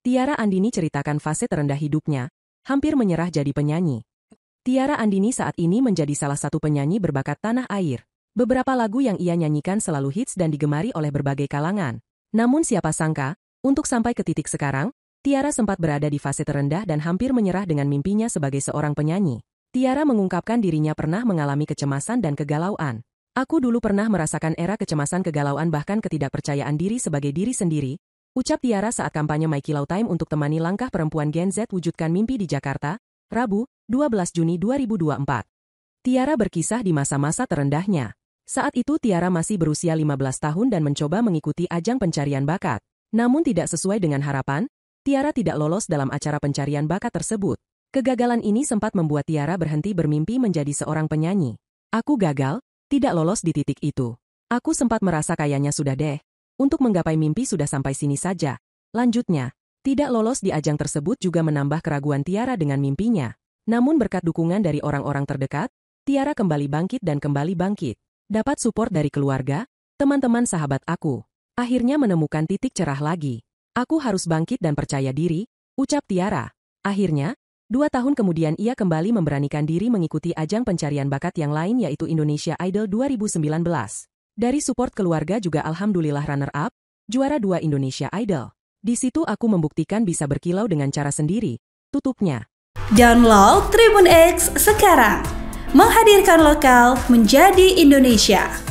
Tiara Andini ceritakan fase terendah hidupnya, hampir menyerah jadi penyanyi. Tiara Andini saat ini menjadi salah satu penyanyi berbakat tanah air. Beberapa lagu yang ia nyanyikan selalu hits dan digemari oleh berbagai kalangan. Namun siapa sangka, untuk sampai ke titik sekarang, Tiara sempat berada di fase terendah dan hampir menyerah dengan mimpinya sebagai seorang penyanyi. Tiara mengungkapkan dirinya pernah mengalami kecemasan dan kegalauan. Aku dulu pernah merasakan era kecemasan kegalauan bahkan ketidakpercayaan diri sebagai diri sendiri, Ucap Tiara saat kampanye My Lau Time untuk temani langkah perempuan Gen Z wujudkan mimpi di Jakarta, Rabu, 12 Juni 2024. Tiara berkisah di masa-masa terendahnya. Saat itu Tiara masih berusia 15 tahun dan mencoba mengikuti ajang pencarian bakat. Namun tidak sesuai dengan harapan, Tiara tidak lolos dalam acara pencarian bakat tersebut. Kegagalan ini sempat membuat Tiara berhenti bermimpi menjadi seorang penyanyi. Aku gagal, tidak lolos di titik itu. Aku sempat merasa kayaknya sudah deh, untuk menggapai mimpi sudah sampai sini saja. Lanjutnya, tidak lolos di ajang tersebut juga menambah keraguan Tiara dengan mimpinya. Namun berkat dukungan dari orang-orang terdekat, Tiara kembali bangkit dan kembali bangkit. Dapat support dari keluarga, teman-teman sahabat aku. Akhirnya menemukan titik cerah lagi. Aku harus bangkit dan percaya diri, ucap Tiara. Akhirnya, dua tahun kemudian ia kembali memberanikan diri mengikuti ajang pencarian bakat yang lain yaitu Indonesia Idol 2019. Dari support keluarga juga alhamdulillah runner-up, juara dua Indonesia Idol. Di situ aku membuktikan bisa berkilau dengan cara sendiri, tutupnya. Download Tribun X sekarang. Menghadirkan lokal menjadi Indonesia.